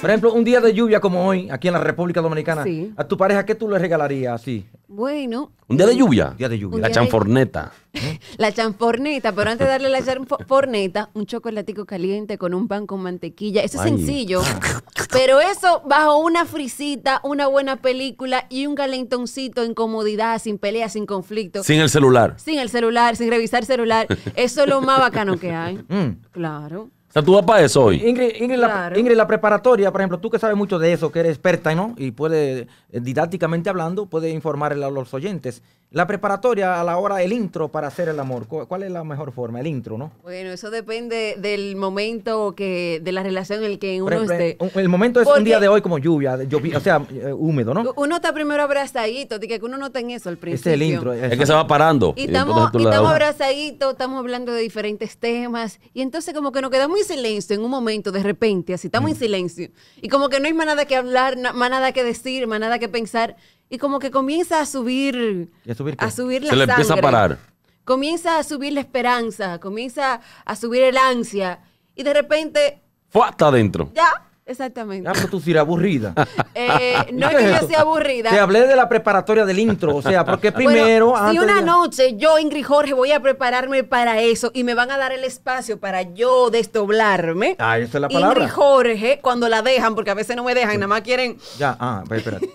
Por ejemplo, un día de lluvia como hoy, aquí en la República Dominicana, sí. a tu pareja, ¿qué tú le regalarías así? Bueno. ¿Un día de lluvia? Día de lluvia. La chanforneta. la chanforneta, pero antes de darle la chanforneta, un chocolatico caliente con un pan con mantequilla. Eso es sencillo. pero eso bajo una frisita, una buena película y un calentoncito en comodidad, sin pelea, sin conflicto. Sin el celular. Sin el celular, sin revisar celular. Eso es lo más bacano que hay. Mm. Claro. O sea, tú vas para eso hoy. Ingrid, la, la, preparatoria, por ejemplo, tú que sabes mucho de eso, que eres experta, ¿no? Y puedes eh, didácticamente hablando, puede informar a los oyentes. La preparatoria a la hora, del intro para hacer el amor, ¿cuál es la mejor forma? El intro, ¿no? Bueno, eso depende del momento que, de la relación en el que uno esté. El momento es un día de hoy como lluvia, o sea, eh, húmedo, ¿no? Uno está primero abrazadito, que uno no está en eso al principio. Este es el intro. Es, que se va parando. Y, estamos, estamos abrazaditos, estamos hablando de diferentes temas, y entonces como que nos quedamos en silencio en un momento, de repente, así, estamos en mm. silencio, y como que no hay más nada que hablar, más nada que decir, más nada que pensar y como que comienza a subir, a subir, la Se le empieza a parar. Comienza a subir la esperanza, comienza a subir el ansia y de repente... ¡Fue hasta adentro! Ya, Exactamente. Ah, pues tú sí eres aburrida. Eh, no es que yo sea aburrida. Te hablé de la preparatoria del intro, o sea, porque primero... Bueno, si una noche yo, Ingrid Jorge, voy a prepararme para eso y me van a dar el espacio para yo desdoblarme. Ah, esa es la palabra. Ingrid Jorge, cuando la dejan, porque a veces no me dejan, nada más quieren... Ya, ah, espérate.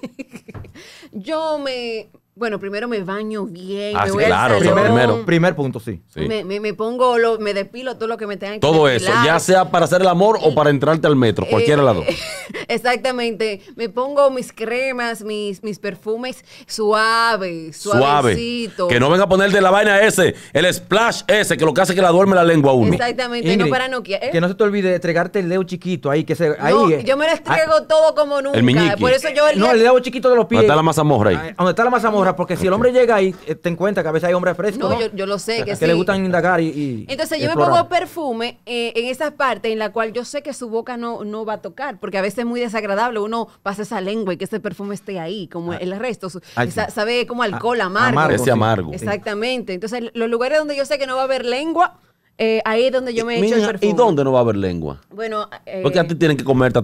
yo me bueno, primero me baño bien. Ah, sí, claro, primero, primer punto, sí. Me, me, pongo, me despilo todo lo que me tengan que Todo eso, ya sea para hacer el amor o eh, para entrarte al metro, cualquiera de dos. Eh, Exactamente. Me pongo mis cremas, mis, mis perfumes suaves, suavecito. Suave. Que no venga a poner de la vaina ese, el splash ese, que lo que hace es que la duerme la lengua a uno. Exactamente, no para Nokia ¿eh? Que no se te olvide de entregarte el dedo chiquito ahí, que se. No, eh, yo me lo entrego ah, todo como nunca. El Por eso yo el No, el dedo chiquito de los pies. Ahí está la mazamorra ahí? Ah, está la mazamorra, porque si el hombre llega ahí, eh, te encuentra que a veces hay hombres frescos. No, Yo, lo sé que, que le gustan indagar y. Entonces yo me pongo perfume en esa parte en la cual yo sé que su boca no, no va a tocar, porque a veces muy muy desagradable. Uno pasa esa lengua y que ese perfume esté ahí, como ah, el resto. sabe como ah, alcohol ah, amargo. Exactamente. Entonces, los lugares donde yo sé que no va a haber lengua, eh, ahí es donde yo me he hecho el perfume. ¿Y dónde no va a haber lengua? Bueno, eh, porque antes tienen que comerte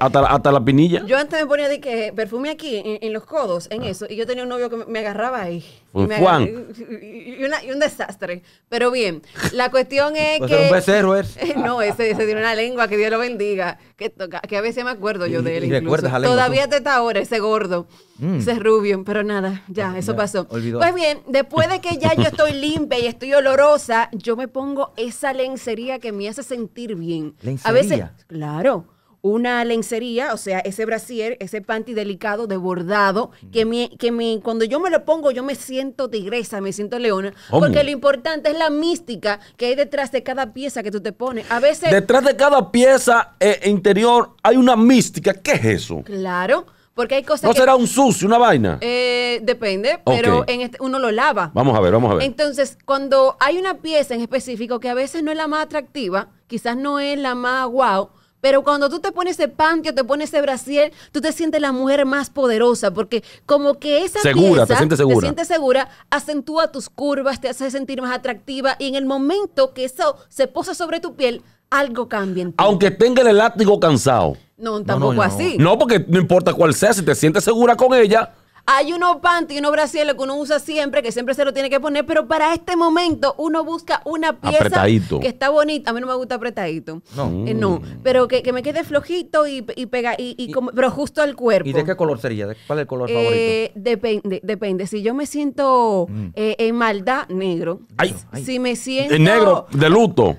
hasta, hasta, la pinilla. Yo antes me ponía de que perfume aquí, en, los codos, en ah. eso. Y yo tenía un novio que me agarraba ahí. y pues, Juan. y, un desastre. Pero bien, la cuestión es pues que. no, ese, tiene una lengua que Dios lo bendiga. Que, que a veces me acuerdo yo de él. Y incluso. Todavía está ahora, ese gordo. Mm. Se Rubio, pero nada, ya, eso pasó. Pues bien, después de que ya yo estoy limpia y estoy olorosa, yo me pongo esa lencería que me hace sentir bien. A veces, claro, una lencería, o sea, ese brasier, ese panty delicado de bordado, mm. que, me, que me, cuando yo me lo pongo yo me siento tigresa, me siento leona, porque lo importante es la mística que hay detrás de cada pieza que tú te pones. A veces... Detrás de cada pieza eh, interior hay una mística, ¿qué es eso? Claro. Porque hay cosas ¿No será un sucio, una vaina? Eh, depende, pero en este, uno lo lava. Vamos a ver, vamos a ver. Entonces, cuando hay una pieza en específico que a veces no es la más atractiva, quizás no es la más guau, pero cuando tú te pones ese panty o te pones ese brasier, tú te sientes la mujer más poderosa, porque como que esa segura, pieza, te sientes segura. Te sientes segura, acentúa tus curvas, te hace sentir más atractiva y en el momento que eso se posa sobre tu piel, algo cambia en ti. Aunque tenga el elástico cansado. No, tampoco así. No, porque no importa cuál sea, si te sientes segura con ella, hay uno panty, uno brasier que uno usa siempre, que siempre se lo tiene que poner, pero para este momento uno busca una pieza que está bonita. A mí no me gusta apretadito. No. Eh, no, mm. pero que, me quede flojito y, y pega, y, pero justo al cuerpo. ¿Y de qué color sería? ¿Cuál es el color favorito? Eh, depende, depende. Si yo me siento mm. eh, en maldad, negro. Ay, Si me siento... ¿En negro, de luto.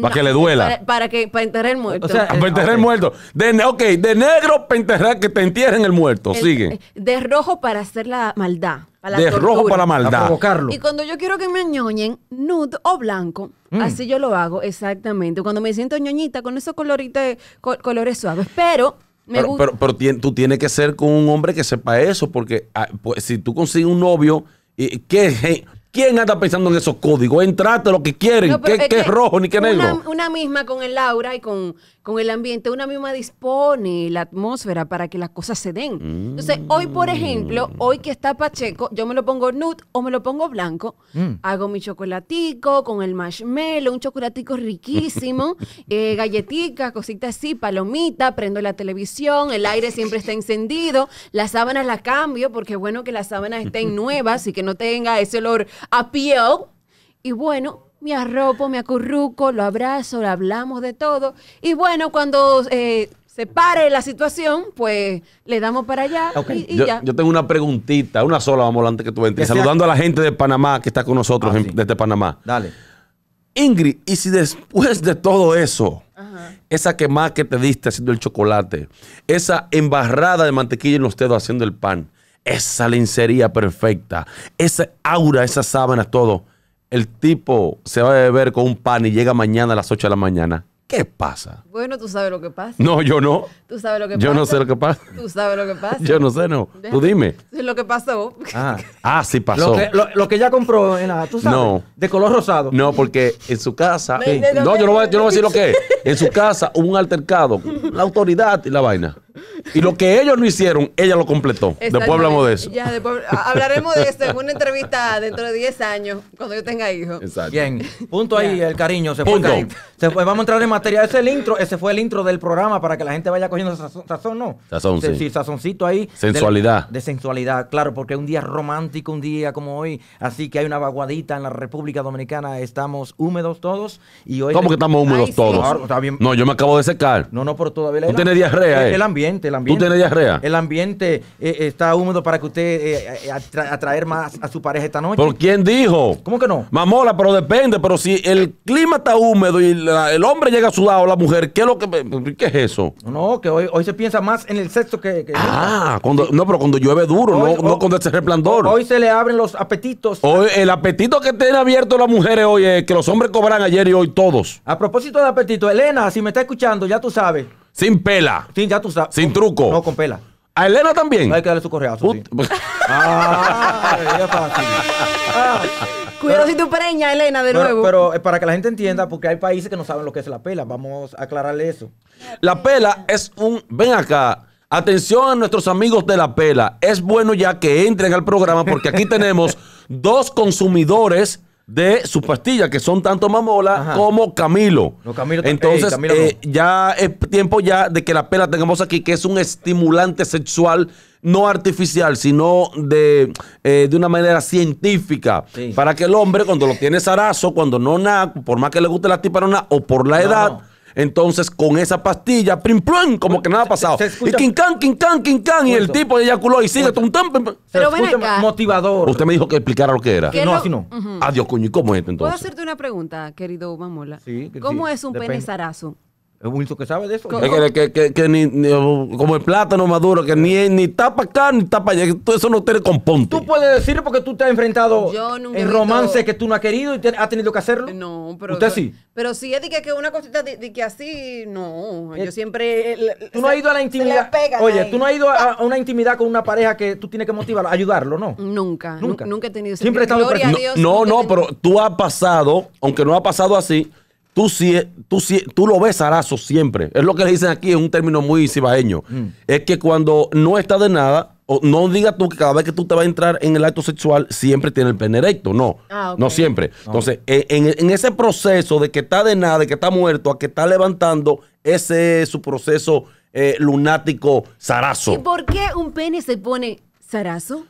para que le duela. Para, que, para enterrar el muerto. O sea, ah, para enterrar el muerto. De, ok, de negro para enterrar, que te entierren el muerto. Sigue. De rojo para hacer la maldad. Para de rojo para la maldad. Y cuando yo quiero que me ñoñen, nude o blanco, mm. así yo lo hago exactamente. Cuando me siento ñoñita con esos coloritos, colores suaves. Pero pero, pero, pero, tú tienes que ser con un hombre que sepa eso, porque ah, pues, si tú consigues un novio, ¿qué, ¿Quién anda pensando en esos códigos? Entrate lo que quieren, ¿Qué es, rojo ni qué una, negro. Una misma con el aura y con, con el ambiente, una misma dispone la atmósfera para que las cosas se den. Entonces, hoy, por ejemplo, mm. hoy que está Pacheco, yo me lo pongo nude o me lo pongo blanco, mm. hago mi chocolatico con el marshmallow, un chocolatico riquísimo, eh, galletitas, cositas así, palomita, prendo la televisión, el aire siempre está encendido, las sábanas las cambio porque es bueno que las sábanas estén nuevas y que no tenga ese olor a pie Y bueno, me arropo, me acurruco, lo abrazo, lo hablamos de todo. Y bueno, cuando eh, se pare la situación, pues le damos para allá. Y, yo, ya. yo, tengo una preguntita, una sola, vamos, antes que tú entres. Saludando a la gente de Panamá que está con nosotros ah, desde Panamá. Dale. Ingrid, y si después de todo eso, esa quemada que te diste haciendo el chocolate, esa embarrada de mantequilla en los dedos haciendo el pan, esa lencería perfecta, esa aura, esas sábanas, todo. El tipo se va a beber con un pan y llega mañana a las 8 de la mañana. ¿Qué pasa? Bueno, tú sabes lo que pasa. No, yo no. Tú sabes lo que pasa. Yo no sé lo que pasa. Tú sabes lo que pasa. yo no sé, no. Tú dime. Lo que pasó. Ah, ah sí pasó. Lo que, lo, ya compró en la, tú sabes. No. De color rosado. No, porque en su casa. No, yo no, voy, yo no voy a decir lo que es. En su casa hubo un altercado. La autoridad y la vaina. Y lo que ellos no hicieron, ella lo completó. Después hablamos de eso. Ya, después hablaremos de eso en una entrevista dentro de 10 años, cuando yo tenga hijos. Bien, punto ahí, el cariño. Se punto. Fue, se vamos a entrar en materia. Ese, el intro, ese fue el intro del programa para que la gente vaya cogiendo sazón, ¿no? Sazón, sí. sazoncito ahí. Sensualidad. De, sensualidad, claro, porque un día romántico, un día como hoy, así que hay una vaguadita en la República Dominicana. Estamos húmedos todos. y hoy ¿Cómo que estamos húmedos todos? No, yo me acabo de secar. No, no, pero todavía... No tiene diarrea, eh? el ambiente, el ambiente ¿Tú tienes diarrea? El ambiente eh, eh, está húmedo para que usted eh, atraer más a su pareja esta noche. ¿Por quién dijo? ¿Cómo que no? Mamola, pero depende. Pero si el clima está húmedo y el hombre llega sudado, la mujer, ¿qué es lo que qué es eso? No, que hoy, se piensa más en el sexo que. ah, no, pero cuando llueve duro, no, cuando se resplandor. Hoy se le abren los apetitos. Hoy, el apetito que tiene abierto las mujeres hoy es que los hombres cobran ayer y hoy todos. A propósito de apetito, Elena, si me está escuchando, ya tú sabes. Sin pela. ya tú Sin truco. No, con pela. ¿A Elena también? Hay que darle su correazo. ah, fácil. Ah. Cuidado si tú preña, Elena, de nuevo. Pero eh, para que la gente entienda, porque hay países que no saben lo que es la pela. Vamos a aclararle eso. La pela es un. Ven acá. Atención a nuestros amigos de la pela. Es bueno ya que entren al programa porque aquí tenemos dos consumidores de su pastilla, que son tanto Mamola como Camilo. Entonces, eh, ya es tiempo ya de que la pela tengamos aquí, que es un estimulante sexual no artificial, sino de, eh, de una manera científica. Para que el hombre, cuando lo tiene zarazo, cuando no nada, por más que le guste la tiparona o por la edad, entonces, con esa pastilla, prim, plum, como que nada ha pasado. Y quincan, quincan, quincan Y el tipo eyaculó y sigue. Tum, tum, pim, Pero ven motivador. Usted me dijo que explicara lo que era. no, así no. Adiós, ah, coño. ¿Y cómo es esto entonces? ¿Puedo hacerte una pregunta, querido Mamola? Sí. ¿Cómo es un pene zarazo? Es Wilson que sabe de eso. Que, que, ni, como el plátano maduro, que ni, ni está acá ni tapa allá. Todo eso no tiene componte. Tú puedes decir porque tú te has enfrentado en romance que tú no has querido y has tenido que hacerlo. No, pero. Usted sí. Pero sí es de que, una cosita de, que así, no. Yo eh, siempre. tú no has ido a la intimidad. Oye, tú no has ido a, una intimidad con una pareja que tú tienes que motivarlo, ayudarlo, ¿no? Nunca. Nunca. Nunca he tenido Siempre he estado. No, no, no, pero tú has pasado, aunque no ha pasado así Tú, si, tú, si, tú lo ves zarazo siempre. Es lo que le dicen aquí, es un término muy cibaeño. Mm. Es que cuando no está de nada, o, no digas tú que cada vez que tú te vas a entrar en el acto sexual, siempre tiene el pene erecto. No, ah, no siempre. Entonces, en, ese proceso de que está de nada, de que está muerto, a que está levantando, ese es su proceso eh, lunático zarazo. ¿Y por qué un pene se pone zarazo?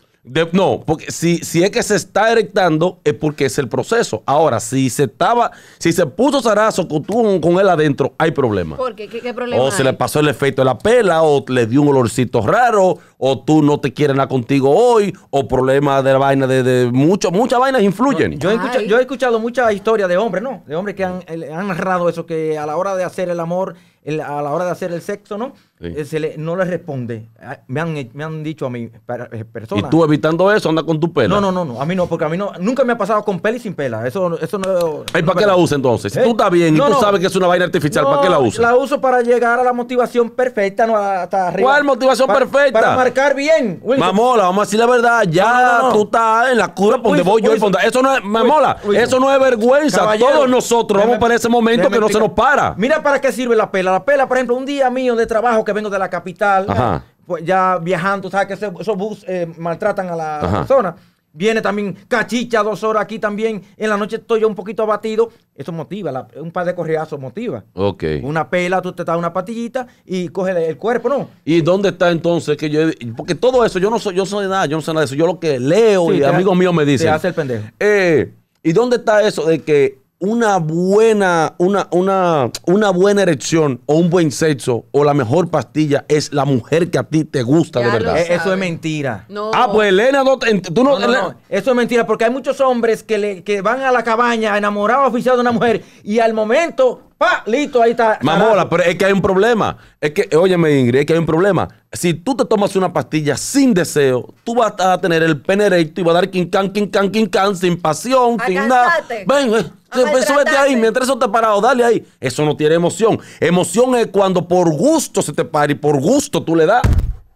no, porque si, si es que se está erectando, es porque es el proceso. Ahora, si se estaba, si se puso zarazo con, con él adentro, hay problema. ¿Por qué? ¿Qué, problema? O se le pasó el efecto de la pela, o le dio un olorcito raro, o tú no te quieres nada contigo hoy, o problemas de la vaina de, de muchas vainas influyen. Yo he, escuchado, yo he escuchado muchas historias de hombres, ¿no? De hombres que han, eh, han narrado eso, que a la hora de hacer el amor a la hora de hacer el sexo, ¿no? Eh, se le, no le responde. Ah, me han, dicho a mí eh, persona ¿Y tú evitando eso anda con tu pelo? No, no, no, a mí no, porque a mí no, nunca me ha pasado con pela y sin pela. Eso, eso no. ¿Y para qué la usa entonces? Si tú eh, estás bien y tú sabes que es una vaina artificial, ¿para qué la usa? La uso para llegar a la motivación perfecta, no hasta arriba. ¿Cuál motivación perfecta? Para marcar bien. Mamola, vamos a decir la verdad, ya tú estás en la cura por donde voy yo Eso no es, mamola, eso no es vergüenza. Todos nosotros vamos para ese momento que no se nos para. Mira para qué sirve la pela la pela, por ejemplo, un día mío de trabajo que vengo de la capital, pues ya viajando, sabes que esos bus eh, maltratan a la persona. Viene también cachicha dos horas aquí también. En la noche estoy yo un poquito abatido. Eso motiva, un par de correazos motiva. Una pela, tú te das una patillita y coge el cuerpo, ¿no? ¿Y dónde está entonces que yo.? Porque todo eso, yo no soy, yo soy nada, yo no sé nada de eso. Yo lo que leo y amigos míos me dicen. hace el eh, ¿Y dónde está eso de que una buena, una, una, una buena erección o un buen sexo o la mejor pastilla es la mujer que a ti te gusta de verdad. Eh, eso es mentira. No. Ah, pues Elena, tú no, no, Eso es mentira porque hay muchos hombres que, le, van a la cabaña enamorados, oficiados de una mujer y al momento, pa, listo, ahí está. Mamola, pero es que hay un problema. Es que, óyeme Ingrid, es que hay un problema. Si tú te tomas una pastilla sin deseo, tú vas a tener el pene erecto y vas a dar quincan, quincan, quincan, sin pasión, ah, sin nada. Ven, ven. Eh. Pues súbete ahí, mientras eso te ha parado, dale ahí. Eso no tiene emoción. Emoción es cuando por gusto se te para y por gusto tú le das.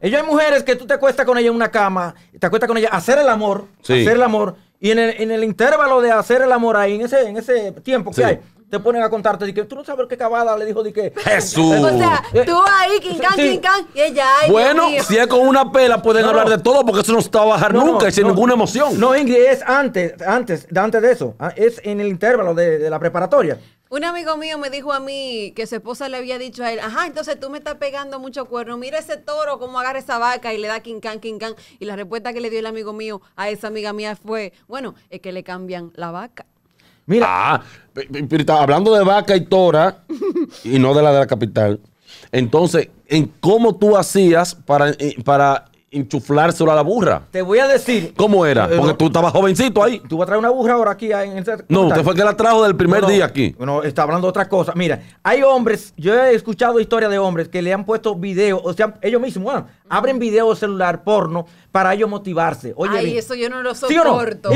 ella hay mujeres que tú te acuestas con ella en una cama, te acuestas con ella, hacer el amor, hacer el amor, y en el, intervalo de hacer el amor ahí, en ese, en ese tiempo que hay, te ponen a contarte de que tú no sabes qué cabada le dijo de que Jesús. Eh, o sea, eh, tú ahí, quincán, quincán, y ella ahí. Bueno, si es con una pela pueden hablar de todo porque eso no está a bajar nunca y sin ninguna emoción. No, Ingrid, es antes, antes, antes de eso, ah, es en el intervalo de, la preparatoria. Un amigo mío me dijo a mí que su esposa le había dicho a él, ajá, entonces tú me estás pegando mucho cuerno, mira ese toro cómo agarra esa vaca y le da quincán, quincán. Y la respuesta que le dio el amigo mío a esa amiga mía fue, bueno, es que le cambian la vaca. Mira. Ah, hablando de vaca y tora, y no de la de la capital. Entonces, ¿en cómo tú hacías para, eh, para enchuflárselo a la burra? Te voy a decir. ¿Cómo era? Eh, Porque tú estabas jovencito ahí. Tú vas a traer una burra ahora aquí. En no, usted fue el que la trajo del primer día aquí. Bueno, está hablando otra otras cosas. Mira, hay hombres, yo he escuchado historias de hombres que le han puesto videos, o sea, ellos mismos, bueno, abren video celular porno para ellos motivarse. Oye, eso yo no lo soporto.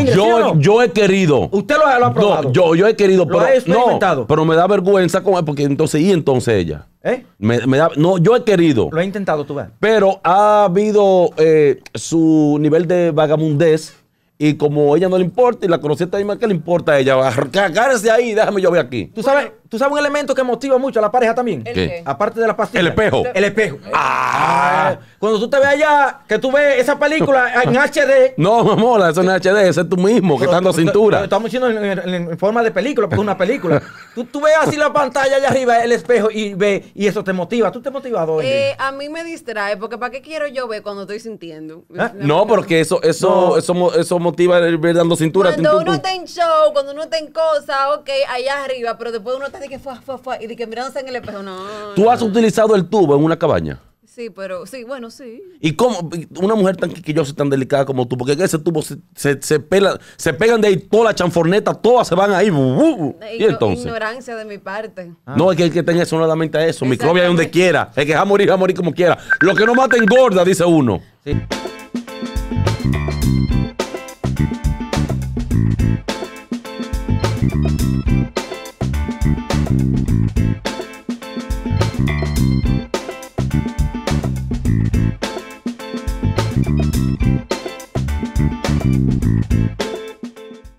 yo, he querido. Usted lo ha, probado. yo, yo he querido, ¿Lo pero, ha pero me da vergüenza con porque entonces, ¿y entonces ella? ¿Eh? Me, da, no, yo he querido. Lo he intentado, tú ves. Pero ha habido eh, su nivel de vagamundez. Y como ella no le importa y la conocí esta misma que le importa a ella, Cagarse ahí, déjame yo ver aquí. Tú sabes, ¿Tú sabes un elemento que motiva mucho a la pareja también? ¿Qué? Aparte de la pastilla. El espejo. El espejo. Ah. ah. Cuando tú te veas allá, que tú ves esa película en HD. No, mola, eso no es HD, ese es tú mismo, que estás dando cintura. estamos diciendo en, forma de película, porque es una película. tú, tú ves así la pantalla allá arriba, el espejo, y ve, y eso te motiva. ¿Tú te motivas, eh, a mí me distrae, porque ¿para qué quiero yo ver cuando estoy sintiendo? ¿Ah? No, porque eso, eso, eso, eso motiva el ver dando cintura. Cuando uno está en show, cuando uno está en cosas, ok, allá arriba, pero después uno está de que fue, fue, fue, y de que mirándose en el espejo? No. ¿Tú has utilizado el tubo en una cabaña? Sí, pero sí, bueno, sí. ¿Y cómo una mujer tan quisquillosa y tan delicada como tú? Porque ese tubo se, pela, se pegan de ahí todas las chanfornetas, todas se van ahí. y, entonces. Ignorancia de mi parte. Ah. No, es que tenga que tener solamente eso. Microbia donde quiera. es que va a morir, va a morir como quiera. Lo que no mata engorda, dice uno. Sí.